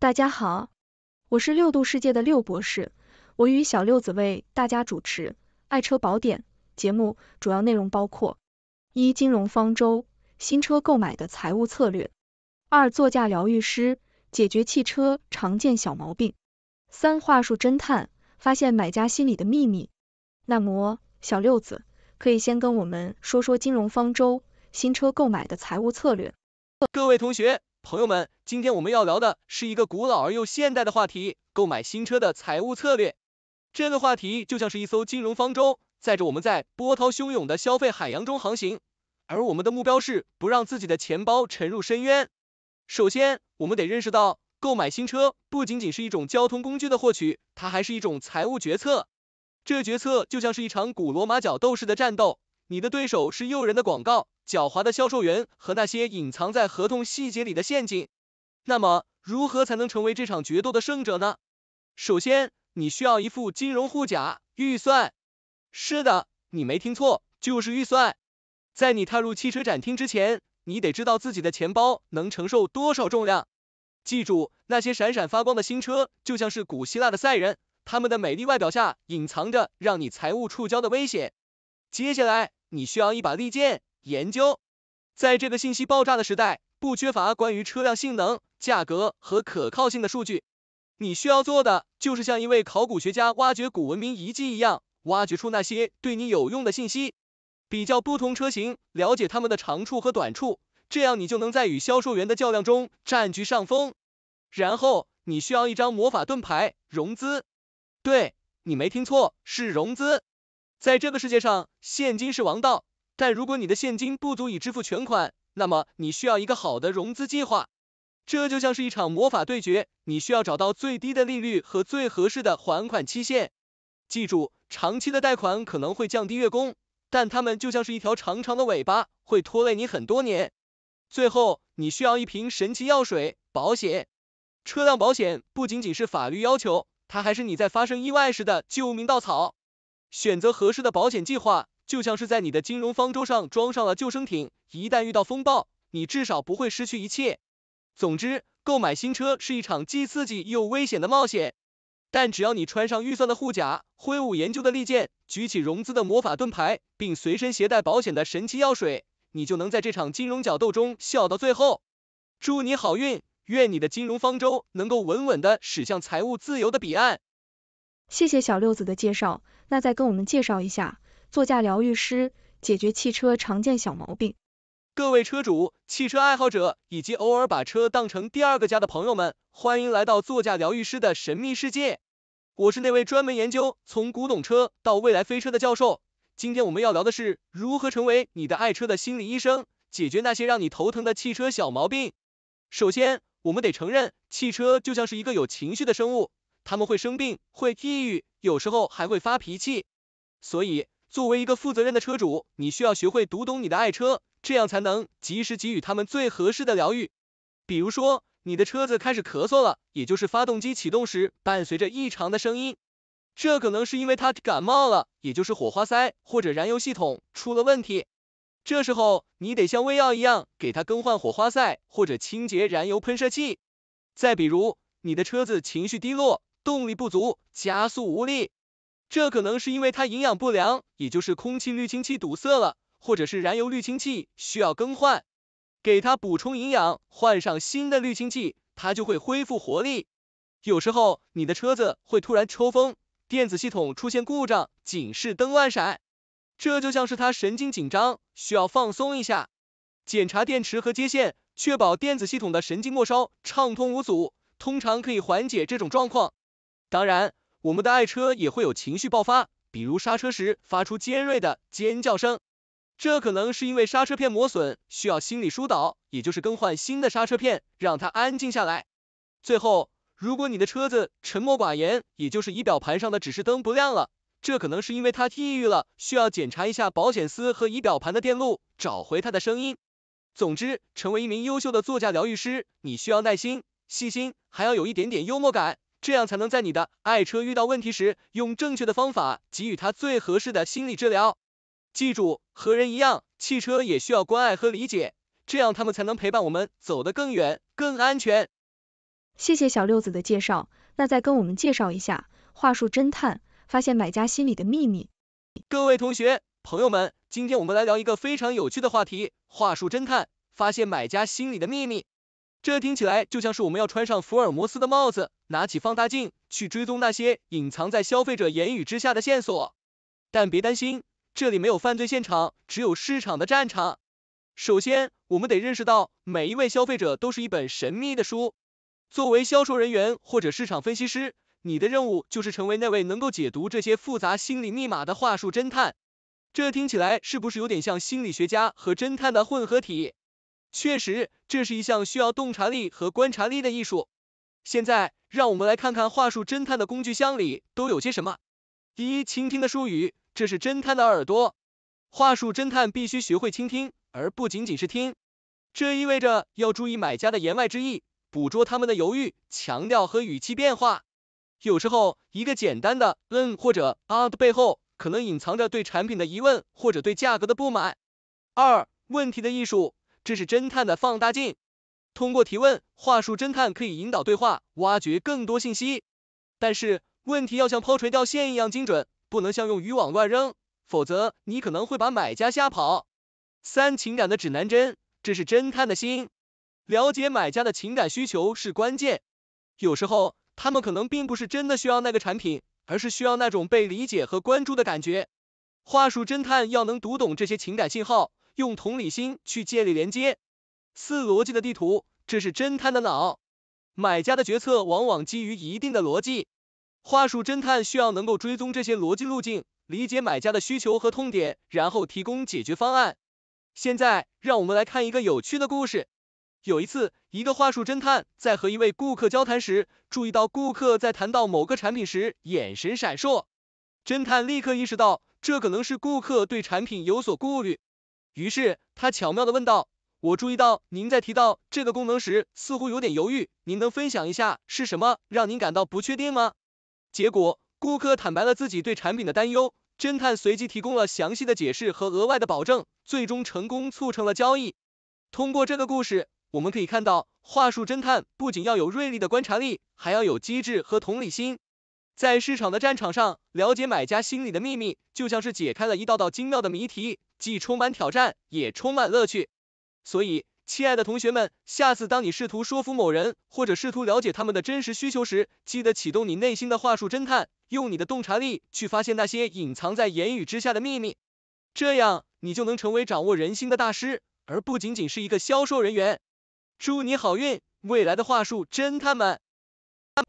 大家好，我是六度世界的六博士，我与小六子为大家主持《爱车宝典》节目，主要内容包括：一、金融方舟新车购买的财务策略；二、座驾疗愈师解决汽车常见小毛病；三、话术侦探发现买家心里的秘密。那么，小六子可以先跟我们说说金融方舟新车购买的财务策略。各位同学。朋友们，今天我们要聊的是一个古老而又现代的话题——购买新车的财务策略。这个话题就像是一艘金融方舟，载着我们在波涛汹涌的消费海洋中航行，而我们的目标是不让自己的钱包沉入深渊。首先，我们得认识到，购买新车不仅仅是一种交通工具的获取，它还是一种财务决策。这决策就像是一场古罗马角斗士的战斗，你的对手是诱人的广告。狡猾的销售员和那些隐藏在合同细节里的陷阱。那么，如何才能成为这场决斗的胜者呢？首先，你需要一副金融护甲，预算。是的，你没听错，就是预算。在你踏入汽车展厅之前，你得知道自己的钱包能承受多少重量。记住，那些闪闪发光的新车就像是古希腊的赛人，他们的美丽外表下隐藏着让你财务触礁的危险。接下来，你需要一把利剑。研究，在这个信息爆炸的时代，不缺乏关于车辆性能、价格和可靠性的数据。你需要做的就是像一位考古学家挖掘古文明遗迹一样，挖掘出那些对你有用的信息。比较不同车型，了解它们的长处和短处，这样你就能在与销售员的较量中占据上风。然后你需要一张魔法盾牌，融资。对，你没听错，是融资。在这个世界上，现金是王道。但如果你的现金不足以支付全款，那么你需要一个好的融资计划。这就像是一场魔法对决，你需要找到最低的利率和最合适的还款期限。记住，长期的贷款可能会降低月供，但它们就像是一条长长的尾巴，会拖累你很多年。最后，你需要一瓶神奇药水——保险。车辆保险不仅仅是法律要求，它还是你在发生意外时的救命稻草。选择合适的保险计划。就像是在你的金融方舟上装上了救生艇，一旦遇到风暴，你至少不会失去一切。总之，购买新车是一场既刺激又危险的冒险，但只要你穿上预算的护甲，挥舞研究的利剑，举起融资的魔法盾牌，并随身携带保险的神奇药水，你就能在这场金融角斗中笑到最后。祝你好运，愿你的金融方舟能够稳稳的驶向财务自由的彼岸。谢谢小六子的介绍，那再跟我们介绍一下。座驾疗愈师解决汽车常见小毛病。各位车主、汽车爱好者以及偶尔把车当成第二个家的朋友们，欢迎来到座驾疗愈师的神秘世界。我是那位专门研究从古董车到未来飞车的教授。今天我们要聊的是如何成为你的爱车的心理医生，解决那些让你头疼的汽车小毛病。首先，我们得承认，汽车就像是一个有情绪的生物，他们会生病，会抑郁，有时候还会发脾气。所以作为一个负责任的车主，你需要学会读懂你的爱车，这样才能及时给予他们最合适的疗愈。比如说，你的车子开始咳嗽了，也就是发动机启动时伴随着异常的声音，这可能是因为它感冒了，也就是火花塞或者燃油系统出了问题。这时候你得像喂药一样，给它更换火花塞或者清洁燃油喷射器。再比如，你的车子情绪低落，动力不足，加速无力。这可能是因为它营养不良，也就是空气滤清器堵塞了，或者是燃油滤清器需要更换。给它补充营养，换上新的滤清器，它就会恢复活力。有时候你的车子会突然抽风，电子系统出现故障，警示灯乱闪，这就像是它神经紧张，需要放松一下。检查电池和接线，确保电子系统的神经末梢畅通无阻，通常可以缓解这种状况。当然。我们的爱车也会有情绪爆发，比如刹车时发出尖锐的尖叫声，这可能是因为刹车片磨损，需要心理疏导，也就是更换新的刹车片，让它安静下来。最后，如果你的车子沉默寡言，也就是仪表盘上的指示灯不亮了，这可能是因为它抑郁了，需要检查一下保险丝和仪表盘的电路，找回它的声音。总之，成为一名优秀的座驾疗愈师，你需要耐心、细心，还要有一点点幽默感。这样才能在你的爱车遇到问题时，用正确的方法给予它最合适的心理治疗。记住，和人一样，汽车也需要关爱和理解，这样他们才能陪伴我们走得更远、更安全。谢谢小六子的介绍，那再跟我们介绍一下话术侦探，发现买家心里的秘密。各位同学、朋友们，今天我们来聊一个非常有趣的话题，话术侦探发现买家心里的秘密。这听起来就像是我们要穿上福尔摩斯的帽子。拿起放大镜去追踪那些隐藏在消费者言语之下的线索，但别担心，这里没有犯罪现场，只有市场的战场。首先，我们得认识到每一位消费者都是一本神秘的书。作为销售人员或者市场分析师，你的任务就是成为那位能够解读这些复杂心理密码的话术侦探。这听起来是不是有点像心理学家和侦探的混合体？确实，这是一项需要洞察力和观察力的艺术。现在，让我们来看看话术侦探的工具箱里都有些什么。第一，倾听的术语，这是侦探的耳朵。话术侦探必须学会倾听，而不仅仅是听。这意味着要注意买家的言外之意，捕捉他们的犹豫、强调和语气变化。有时候，一个简单的嗯或者啊的背后，可能隐藏着对产品的疑问或者对价格的不满。二，问题的艺术，这是侦探的放大镜。通过提问，话术侦探可以引导对话，挖掘更多信息。但是问题要像抛垂钓线一样精准，不能像用渔网乱扔，否则你可能会把买家吓跑。三、情感的指南针，这是侦探的心。了解买家的情感需求是关键。有时候他们可能并不是真的需要那个产品，而是需要那种被理解和关注的感觉。话术侦探要能读懂这些情感信号，用同理心去建立连接。四逻辑的地图，这是侦探的脑。买家的决策往往基于一定的逻辑，话术侦探需要能够追踪这些逻辑路径，理解买家的需求和痛点，然后提供解决方案。现在，让我们来看一个有趣的故事。有一次，一个话术侦探在和一位顾客交谈时，注意到顾客在谈到某个产品时眼神闪烁，侦探立刻意识到这可能是顾客对产品有所顾虑，于是他巧妙的问道。我注意到您在提到这个功能时似乎有点犹豫，您能分享一下是什么让您感到不确定吗？结果，顾客坦白了自己对产品的担忧，侦探随即提供了详细的解释和额外的保证，最终成功促成了交易。通过这个故事，我们可以看到，话术侦探不仅要有锐利的观察力，还要有机智和同理心。在市场的战场上，了解买家心理的秘密，就像是解开了一道道精妙的谜题，既充满挑战，也充满乐趣。所以，亲爱的同学们，下次当你试图说服某人，或者试图了解他们的真实需求时，记得启动你内心的话术侦探，用你的洞察力去发现那些隐藏在言语之下的秘密。这样，你就能成为掌握人心的大师，而不仅仅是一个销售人员。祝你好运，未来的话术侦探们！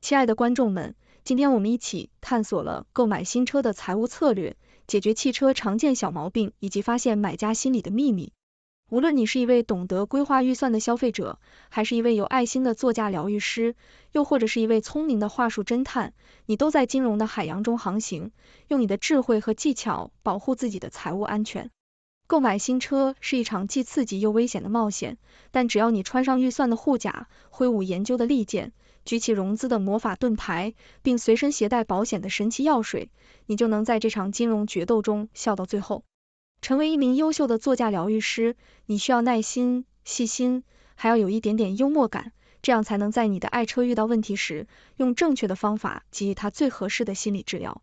亲爱的观众们，今天我们一起探索了购买新车的财务策略，解决汽车常见小毛病，以及发现买家心里的秘密。无论你是一位懂得规划预算的消费者，还是一位有爱心的座驾疗愈师，又或者是一位聪明的话术侦探，你都在金融的海洋中航行，用你的智慧和技巧保护自己的财务安全。购买新车是一场既刺激又危险的冒险，但只要你穿上预算的护甲，挥舞研究的利剑，举起融资的魔法盾牌，并随身携带保险的神奇药水，你就能在这场金融决斗中笑到最后。成为一名优秀的座驾疗愈师，你需要耐心、细心，还要有一点点幽默感，这样才能在你的爱车遇到问题时，用正确的方法给予它最合适的心理治疗。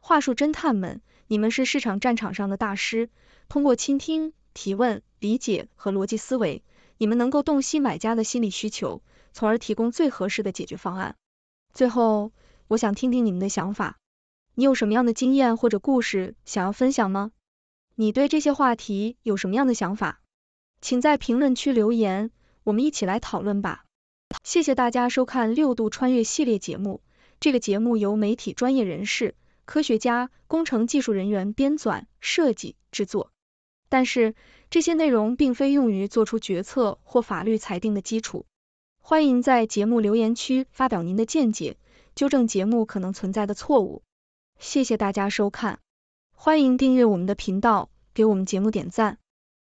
话术侦探们，你们是市场战场上的大师，通过倾听、提问、理解和逻辑思维，你们能够洞悉买家的心理需求，从而提供最合适的解决方案。最后，我想听听你们的想法，你有什么样的经验或者故事想要分享吗？你对这些话题有什么样的想法？请在评论区留言，我们一起来讨论吧。谢谢大家收看六度穿越系列节目。这个节目由媒体专业人士、科学家、工程技术人员编纂、设计、制作，但是这些内容并非用于做出决策或法律裁定的基础。欢迎在节目留言区发表您的见解，纠正节目可能存在的错误。谢谢大家收看。欢迎订阅我们的频道，给我们节目点赞。